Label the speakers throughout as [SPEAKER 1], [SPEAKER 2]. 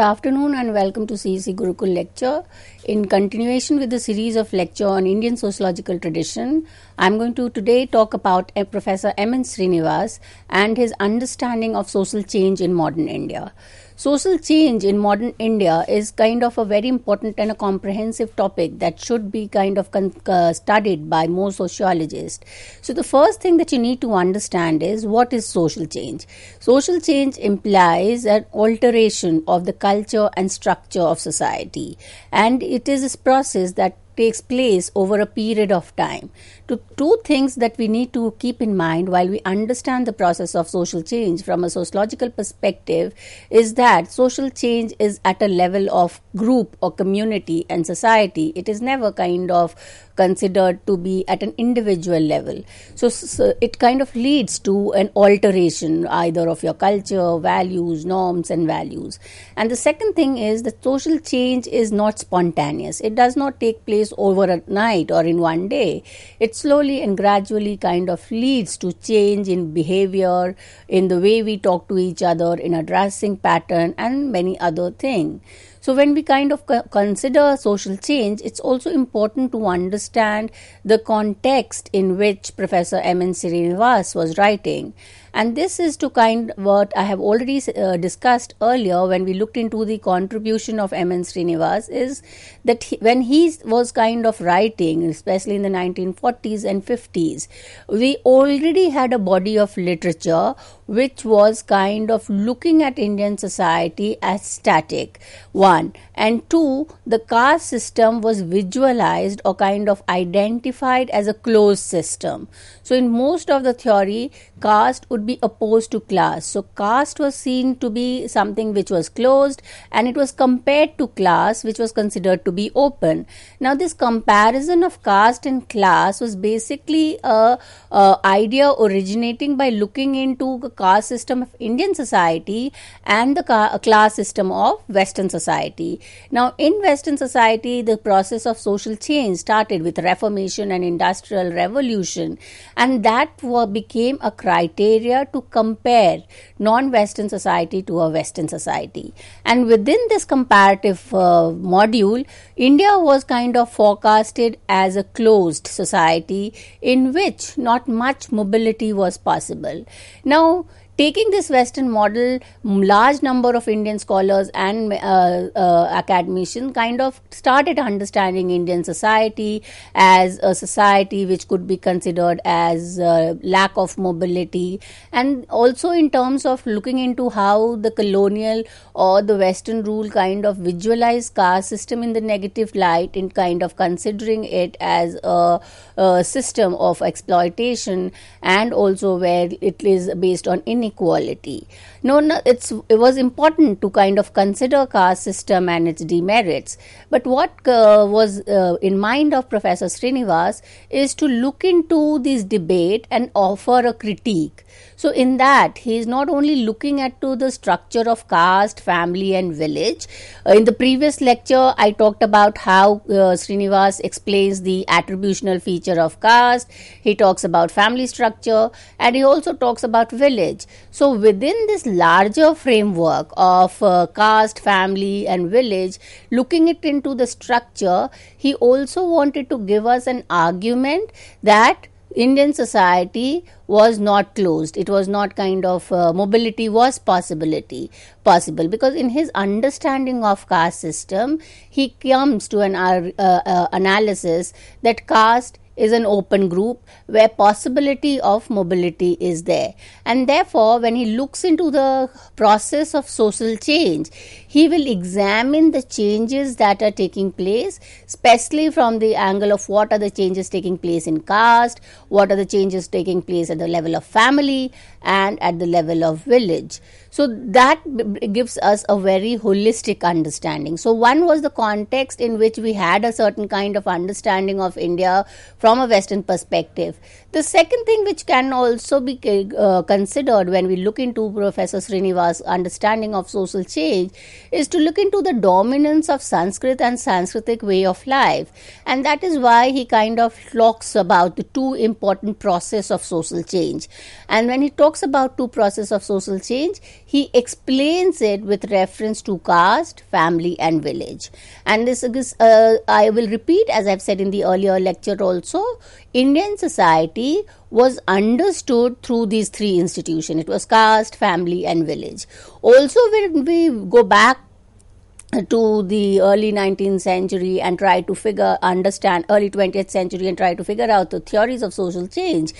[SPEAKER 1] Good afternoon and welcome to CEC Gurukul lecture. In continuation with the series of lecture on Indian sociological tradition, I'm going to today talk about Professor M. N. Srinivas and his understanding of social change in modern India. Social change in modern India is kind of a very important and a comprehensive topic that should be kind of con- uh, studied by more sociologists. So, the first thing that you need to understand is what is social change? Social change implies an alteration of the culture and structure of society, and it is this process that takes place over a period of time. To two things that we need to keep in mind while we understand the process of social change from a sociological perspective is that social change is at a level of group or community and society. It is never kind of considered to be at an individual level. So, so, it kind of leads to an alteration either of your culture, values, norms, and values. And the second thing is that social change is not spontaneous, it does not take place over night or in one day. It slowly and gradually kind of leads to change in behavior, in the way we talk to each other, in addressing dressing pattern, and many other things. So, when we kind of consider social change, it's also important to understand the context in which Professor M. N. Srinivas was writing. And this is to kind what I have already uh, discussed earlier when we looked into the contribution of M. N. Srinivas is that he, when he was kind of writing, especially in the 1940s and 50s, we already had a body of literature which was kind of looking at Indian society as static, one, and two, the caste system was visualized or kind of identified as a closed system. So, in most of the theory, caste would be opposed to class. So, caste was seen to be something which was closed and it was compared to class, which was considered to be open. Now, this comparison of caste and class was basically a, a idea originating by looking into caste system of Indian society and the class system of Western society. Now, in Western society, the process of social change started with Reformation and Industrial Revolution, and that became a criteria to compare non Western society to a Western society. And within this comparative uh, module, India was kind of forecasted as a closed society in which not much mobility was possible. Now, taking this Western model, large number of Indian scholars and uh, uh, academicians kind of started understanding Indian society as a society which could be considered as uh, lack of mobility, and also in terms of looking into how the colonial or the Western rule kind of visualized caste system in the negative light, in kind of considering it as a, a system of exploitation and also where it is based on inequality inequality no, no it's it was important to kind of consider caste system and its demerits but what uh, was uh, in mind of professor srinivas is to look into this debate and offer a critique so in that he is not only looking at to the structure of caste family and village uh, in the previous lecture i talked about how uh, srinivas explains the attributional feature of caste he talks about family structure and he also talks about village so within this larger framework of uh, caste, family, and village, looking it into the structure, he also wanted to give us an argument that Indian society was not closed. It was not kind of uh, mobility was possibility possible because in his understanding of caste system, he comes to an uh, uh, analysis that caste is an open group where possibility of mobility is there and therefore when he looks into the process of social change he will examine the changes that are taking place especially from the angle of what are the changes taking place in caste what are the changes taking place at the level of family and at the level of village so that gives us a very holistic understanding. So one was the context in which we had a certain kind of understanding of India from a Western perspective. The second thing which can also be uh, considered when we look into Professor Srinivas' understanding of social change is to look into the dominance of Sanskrit and Sanskritic way of life. And that is why he kind of talks about the two important process of social change. And when he talks about two process of social change, he explains it with reference to caste, family and village. And this is, uh, I will repeat as I've said in the earlier lecture also, Indian society society was understood through these three institutions. It was caste, family, and village. Also, when we go back to the early 19th century and try to figure understand early 20th century and try to figure out the theories of social change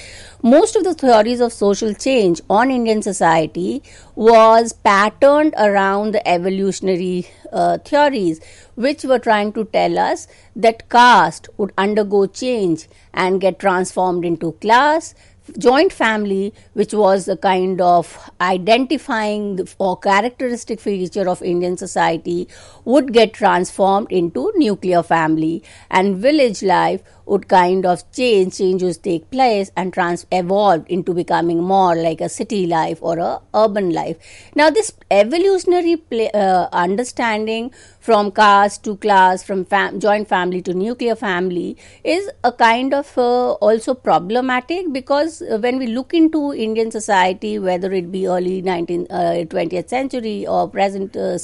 [SPEAKER 1] most of the theories of social change on indian society was patterned around the evolutionary uh, theories which were trying to tell us that caste would undergo change and get transformed into class joint family, which was a kind of identifying or characteristic feature of Indian society, would get transformed into nuclear family, and village life would kind of change, changes take place and trans evolved into becoming more like a city life or a urban life. Now, this evolutionary play, uh, understanding from caste to class, from fam- joint family to nuclear family is a kind of uh, also problematic because when we look into Indian society, whether it be early 19th, uh, 20th century or present, uh,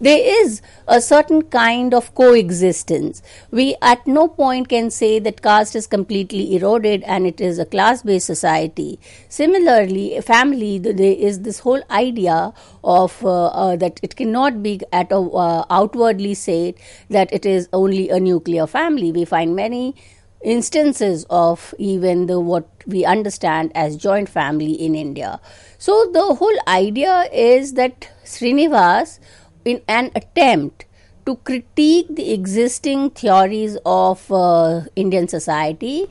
[SPEAKER 1] there is a certain kind of coexistence. We at no point can can say that caste is completely eroded and it is a class based society. Similarly, family, there is this whole idea of uh, uh, that it cannot be at a, uh, outwardly said that it is only a nuclear family. We find many instances of even the what we understand as joint family in India. So the whole idea is that Srinivas in an attempt to critique the existing theories of uh, Indian society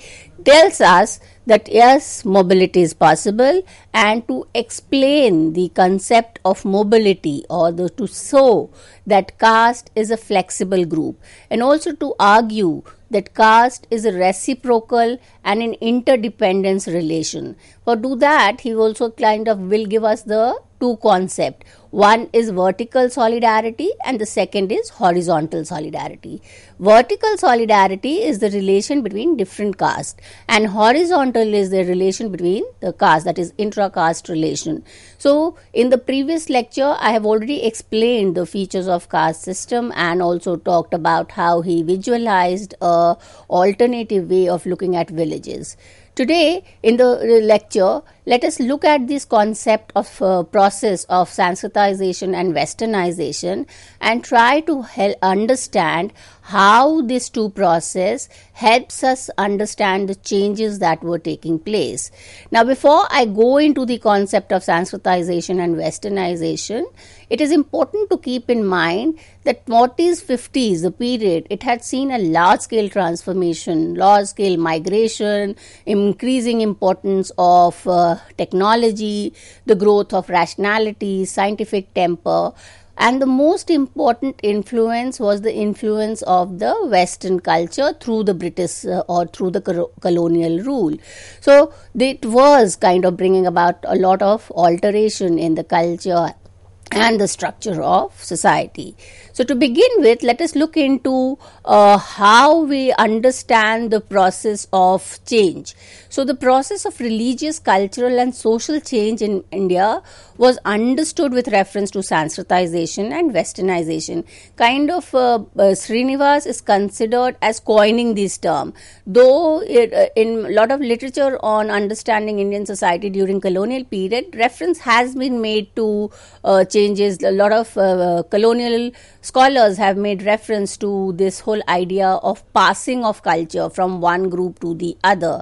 [SPEAKER 1] tells us that yes, mobility is possible, and to explain the concept of mobility or the, to show that caste is a flexible group, and also to argue that caste is a reciprocal and an interdependence relation. For do that, he also kind of will give us the two concept one is vertical solidarity and the second is horizontal solidarity. Vertical solidarity is the relation between different castes and horizontal is the relation between the caste that is intra-caste relation. So in the previous lecture I have already explained the features of caste system and also talked about how he visualized a alternative way of looking at villages. Today in the lecture let us look at this concept of uh, process of sanskritization and westernization and try to help understand how these two process helps us understand the changes that were taking place now before i go into the concept of sanskritization and westernization it is important to keep in mind that 40s 50s the period it had seen a large scale transformation large scale migration increasing importance of uh, technology, the growth of rationality, scientific temper, and the most important influence was the influence of the western culture through the british uh, or through the colonial rule so it was kind of bringing about a lot of alteration in the culture and the structure of society so, to begin with, let us look into uh, how we understand the process of change. So, the process of religious, cultural, and social change in India was understood with reference to Sanskritization and Westernization. Kind of uh, uh, Srinivas is considered as coining this term, though it, uh, in a lot of literature on understanding Indian society during colonial period, reference has been made to uh, changes. A lot of uh, colonial scholars have made reference to this whole idea of passing of culture from one group to the other.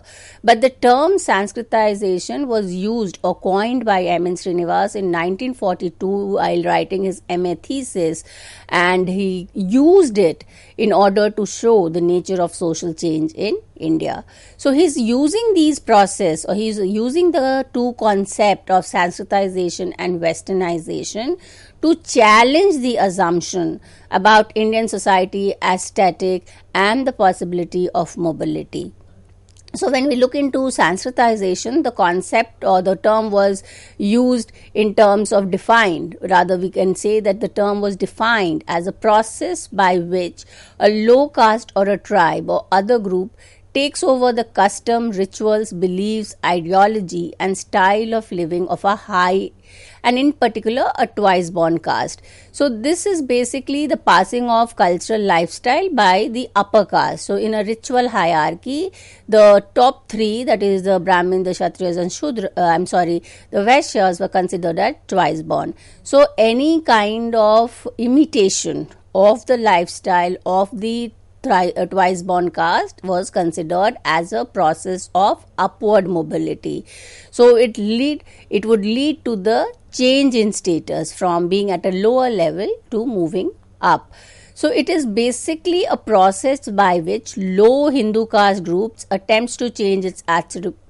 [SPEAKER 1] But the term Sanskritization was used or coined by M. N. Srinivas in 1942 while writing his MA thesis, and he used it in order to show the nature of social change in India. So he's using these process or he's using the two concept of Sanskritization and Westernization to challenge the assumption about Indian society as static and the possibility of mobility. So, when we look into Sanskritization, the concept or the term was used in terms of defined. Rather, we can say that the term was defined as a process by which a low caste or a tribe or other group takes over the custom, rituals, beliefs, ideology, and style of living of a high and in particular a twice born caste. So this is basically the passing of cultural lifestyle by the upper caste. So in a ritual hierarchy, the top three, that is the Brahmin, the Kshatriyas and Shudra, uh, I'm sorry, the Vaishyas were considered as twice born. So any kind of imitation of the lifestyle of the uh, twice born caste was considered as a process of upward mobility so it lead it would lead to the change in status from being at a lower level to moving up so it is basically a process by which low hindu caste groups attempts to change its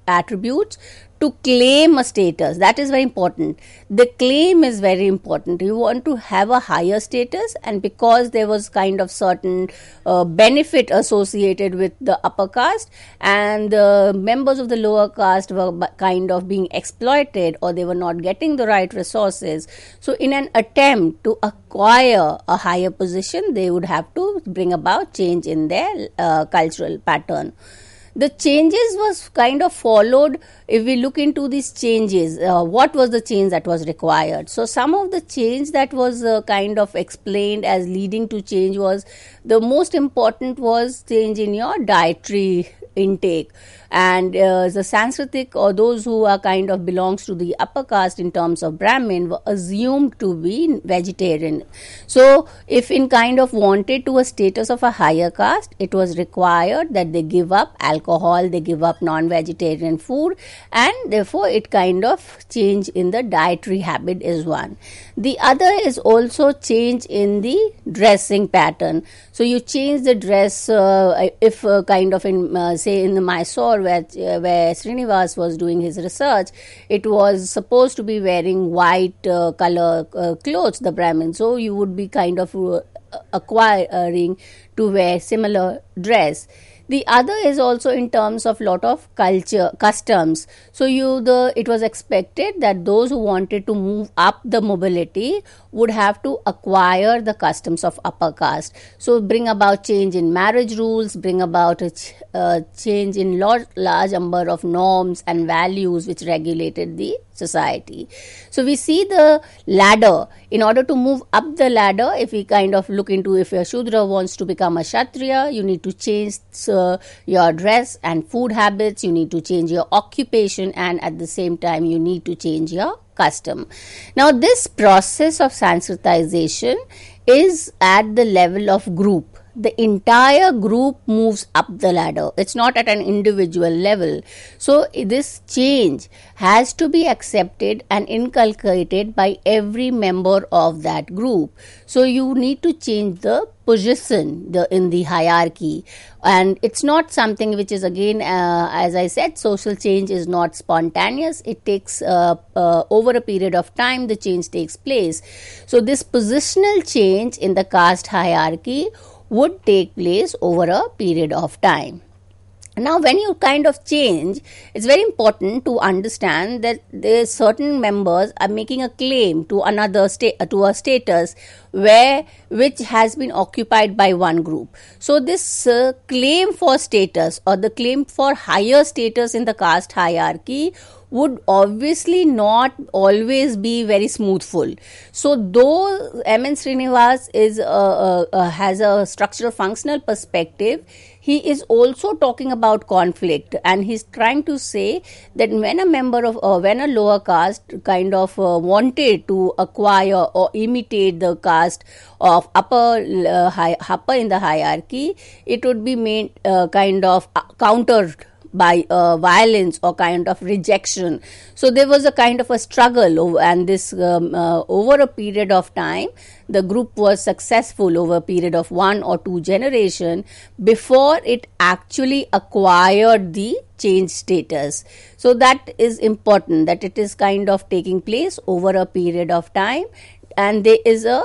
[SPEAKER 1] attributes to claim a status that is very important the claim is very important you want to have a higher status and because there was kind of certain uh, benefit associated with the upper caste and the members of the lower caste were kind of being exploited or they were not getting the right resources so in an attempt to acquire a higher position they would have to bring about change in their uh, cultural pattern the changes was kind of followed if we look into these changes uh, what was the change that was required so some of the change that was uh, kind of explained as leading to change was the most important was change in your dietary intake and uh, the sanskritic or those who are kind of belongs to the upper caste in terms of brahmin were assumed to be vegetarian so if in kind of wanted to a status of a higher caste it was required that they give up alcohol they give up non vegetarian food and therefore it kind of change in the dietary habit is one the other is also change in the dressing pattern so you change the dress uh, if uh, kind of in uh, say in the mysore where, uh, where Srinivas was doing his research, it was supposed to be wearing white uh, color uh, clothes, the Brahmin. So you would be kind of uh, acquiring to wear similar dress the other is also in terms of lot of culture customs so you the it was expected that those who wanted to move up the mobility would have to acquire the customs of upper caste so bring about change in marriage rules bring about a ch- uh, change in large, large number of norms and values which regulated the society. So we see the ladder. In order to move up the ladder, if we kind of look into if your Shudra wants to become a Kshatriya, you need to change uh, your dress and food habits, you need to change your occupation, and at the same time, you need to change your custom. Now, this process of Sanskritization is at the level of group the entire group moves up the ladder. It's not at an individual level. So, this change has to be accepted and inculcated by every member of that group. So, you need to change the position the, in the hierarchy and it's not something which is again uh, as i said social change is not spontaneous it takes uh, uh, over a period of time the change takes place so this positional change in the caste hierarchy would take place over a period of time. Now, when you kind of change, it's very important to understand that certain members are making a claim to another state to a status where which has been occupied by one group. So, this uh, claim for status or the claim for higher status in the caste hierarchy would obviously not always be very smoothful. So though M N Srinivas is a, a, a, has a structural functional perspective, he is also talking about conflict and he's trying to say that when a member of uh, when a lower caste kind of uh, wanted to acquire or imitate the caste of upper uh, high, upper in the hierarchy it would be made uh, kind of uh, countered by uh, violence or kind of rejection. So there was a kind of a struggle, over, and this um, uh, over a period of time, the group was successful over a period of one or two generation before it actually acquired the change status. So that is important that it is kind of taking place over a period of time, and there is a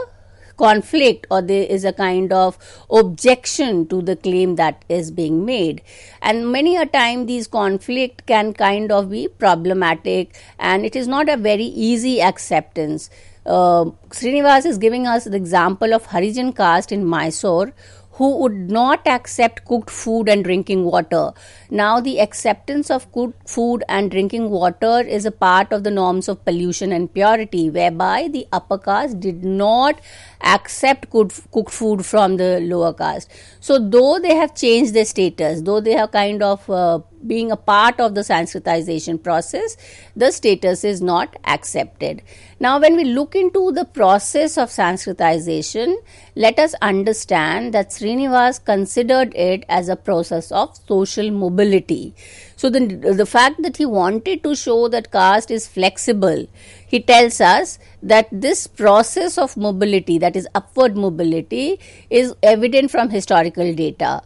[SPEAKER 1] conflict or there is a kind of objection to the claim that is being made and many a time these conflict can kind of be problematic and it is not a very easy acceptance uh, Srinivas is giving us the example of Harijan caste in Mysore who would not accept cooked food and drinking water. Now, the acceptance of cooked food and drinking water is a part of the norms of pollution and purity, whereby the upper caste did not accept cooked food from the lower caste. So, though they have changed their status, though they have kind of uh, being a part of the Sanskritization process, the status is not accepted. Now, when we look into the process of Sanskritization, let us understand that Srinivas considered it as a process of social mobility. So the, the fact that he wanted to show that caste is flexible, he tells us that this process of mobility, that is upward mobility, is evident from historical data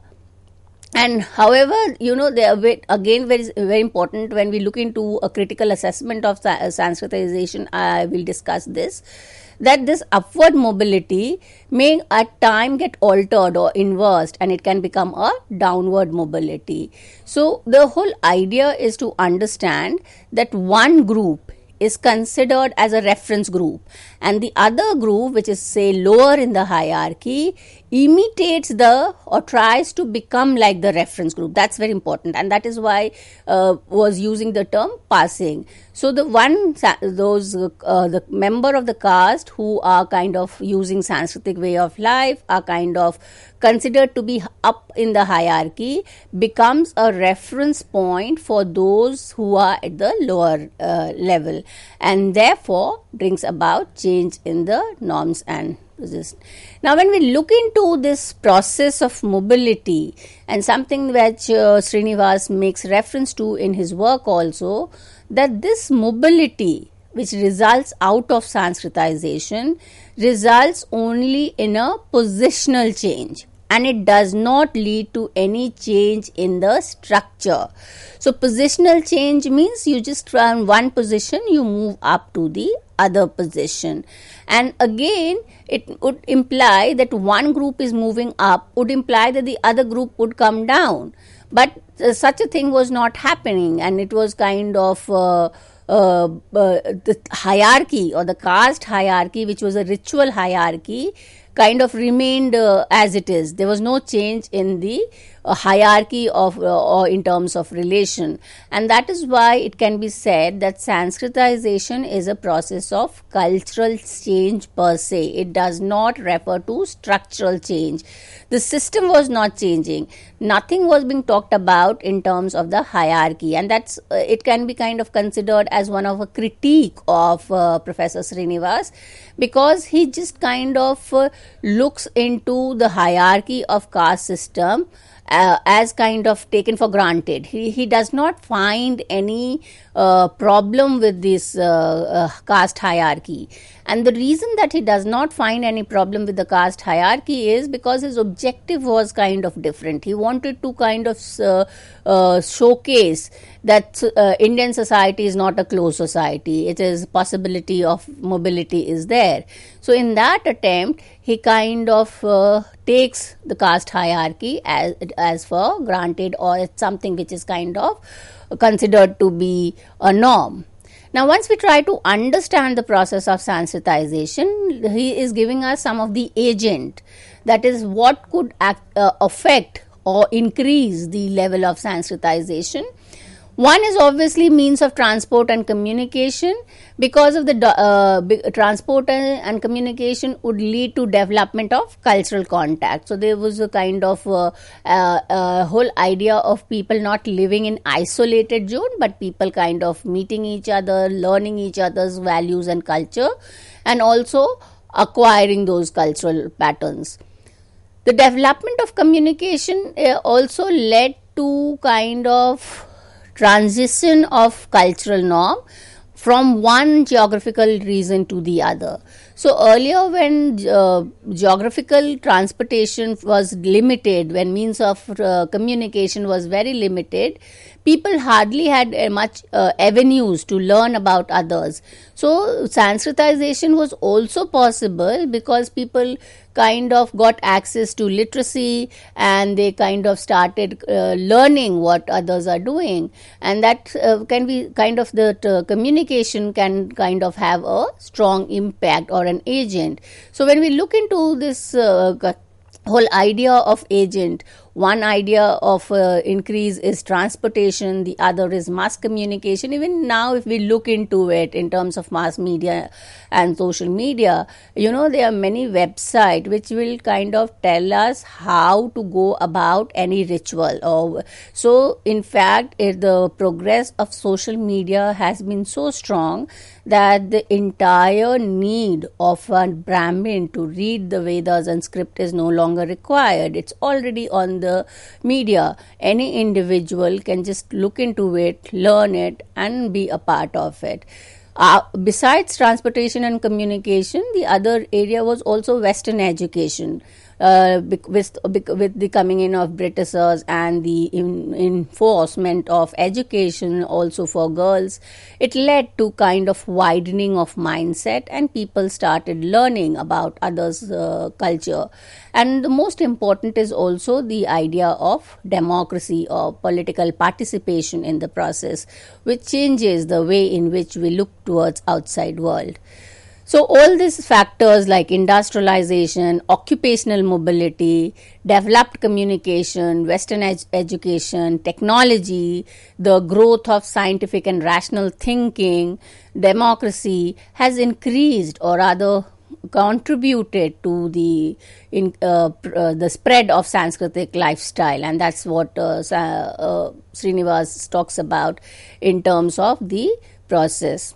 [SPEAKER 1] and however you know are again very very important when we look into a critical assessment of uh, sanskritization i will discuss this that this upward mobility may at time get altered or inversed and it can become a downward mobility. So the whole idea is to understand that one group is considered as a reference group and the other group which is say lower in the hierarchy imitates the or tries to become like the reference group that's very important and that is why uh, was using the term passing so the one those uh, the member of the caste who are kind of using sanskritic way of life are kind of considered to be up in the hierarchy becomes a reference point for those who are at the lower uh, level and therefore brings about change in the norms and resist. Now, when we look into this process of mobility and something which uh, Srinivas makes reference to in his work also, that this mobility which results out of Sanskritization results only in a positional change and it does not lead to any change in the structure. So, positional change means you just from one position you move up to the other position, and again, it would imply that one group is moving up, would imply that the other group would come down. But uh, such a thing was not happening, and it was kind of uh, uh, uh the hierarchy or the caste hierarchy, which was a ritual hierarchy, kind of remained uh, as it is. There was no change in the a hierarchy of uh, or in terms of relation and that is why it can be said that sanskritization is a process of cultural change per se it does not refer to structural change the system was not changing nothing was being talked about in terms of the hierarchy and that's uh, it can be kind of considered as one of a critique of uh, professor srinivas because he just kind of uh, looks into the hierarchy of caste system uh, as kind of taken for granted. He, he does not find any problem with this uh, uh, caste hierarchy. And the reason that he does not find any problem with the caste hierarchy is because his objective was kind of different. He wanted to kind of uh, uh, showcase that Indian society is not a closed society. It is possibility of mobility is there. So in that attempt, he kind of uh, takes the caste hierarchy as as for granted or it's something which is kind of considered to be a norm. Now, once we try to understand the process of sensitization, he is giving us some of the agent that is what could act, uh, affect or increase the level of sensitization. One is obviously means of transport and communication, because of the uh, transport and, communication would lead to development of cultural contact so there was a kind of uh, uh, whole idea of people not living in isolated zone but people kind of meeting each other learning each other's values and culture and also acquiring those cultural patterns the development of communication uh, also led to kind of transition of cultural norm from one geographical reason to the other. So earlier, when uh, geographical transportation was limited, when means of uh, communication was very limited, people hardly had uh, much uh, avenues to learn about others. So, Sanskritization was also possible because people kind of got access to literacy and they kind of started uh, learning what others are doing. And that uh, can be kind of that uh, communication can kind of have a strong impact or an agent. So, when we look into this uh, whole idea of agent one idea of uh, increase is transportation the other is mass communication even now if we look into it in terms of mass media and social media you know there are many websites which will kind of tell us how to go about any ritual or oh, so in fact the progress of social media has been so strong that the entire need of a Brahmin to read the Vedas and script is no longer required. It's already on the media. Any individual can just look into it, learn it, and be a part of it. Uh, besides transportation and communication, the other area was also Western education. Uh, with, with the coming in of Britishers and the in, enforcement of education also for girls, it led to kind of widening of mindset and people started learning about others' uh, culture. And the most important is also the idea of democracy or political participation in the process, which changes the way in which we look towards outside world. So, all these factors like industrialization, occupational mobility, developed communication, Western ed- education, technology, the growth of scientific and rational thinking, democracy has increased or rather contributed to the in, uh, uh, the spread of Sanskritic lifestyle, and that's what uh, uh Srinivas talks about in terms of the process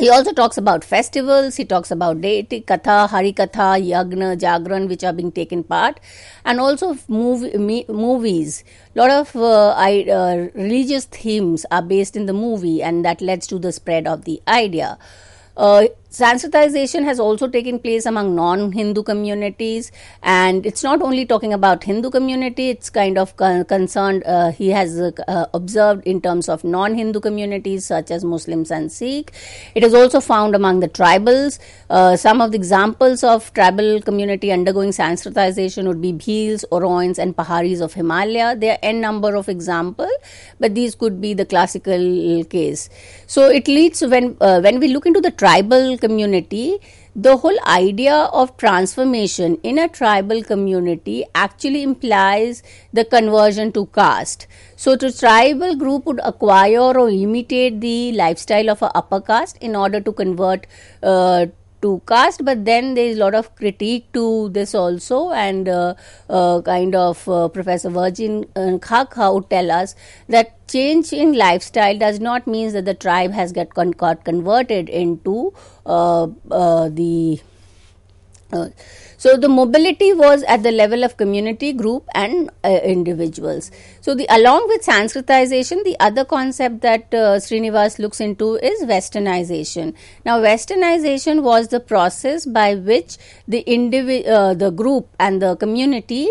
[SPEAKER 1] he also talks about festivals he talks about deity katha hari katha yagna jagran which are being taken part and also movie, movies lot of uh, I, uh, religious themes are based in the movie and that leads to the spread of the idea uh, Sanskritization has also taken place among non-Hindu communities, and it's not only talking about Hindu community. It's kind of con- concerned uh, he has uh, observed in terms of non-Hindu communities such as Muslims and Sikh. It is also found among the tribals. Uh, some of the examples of tribal community undergoing Sanskritization would be Bhils, Oroins, and Paharis of Himalaya. There are n number of example, but these could be the classical case. So it leads when uh, when we look into the tribal community, the whole idea of transformation in a tribal community actually implies the conversion to caste. So, the tribal group would acquire or imitate the lifestyle of an upper caste in order to convert uh, to cast but then there is a lot of critique to this also and uh, uh, kind of uh, professor virgin uh, khakha would tell us that change in lifestyle does not mean that the tribe has got, con- got converted into uh, uh, the so the mobility was at the level of community, group, and uh, individuals. So the along with Sanskritization, the other concept that uh, Srinivas looks into is Westernization. Now, Westernization was the process by which the uh, the group and the community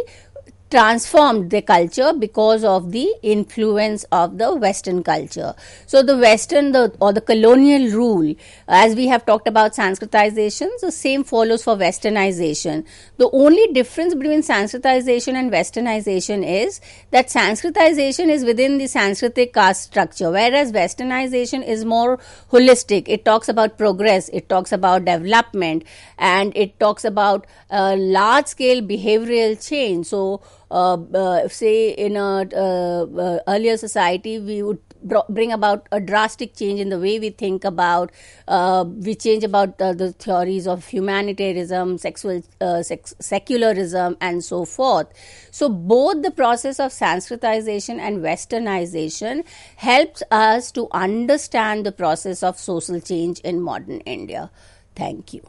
[SPEAKER 1] transformed the culture because of the influence of the western culture so the western the, or the colonial rule as we have talked about sanskritization the same follows for westernization the only difference between sanskritization and westernization is that sanskritization is within the sanskritic caste structure whereas westernization is more holistic it talks about progress it talks about development and it talks about uh, large scale behavioral change so uh, uh, say in a uh, earlier society we would bring about a drastic change in the way we think about uh, we change about uh, the theories of humanitarianism sexual uh, sex, secularism and so forth so both the process of sanskritization and westernization helps us to understand the process of social change in modern india thank you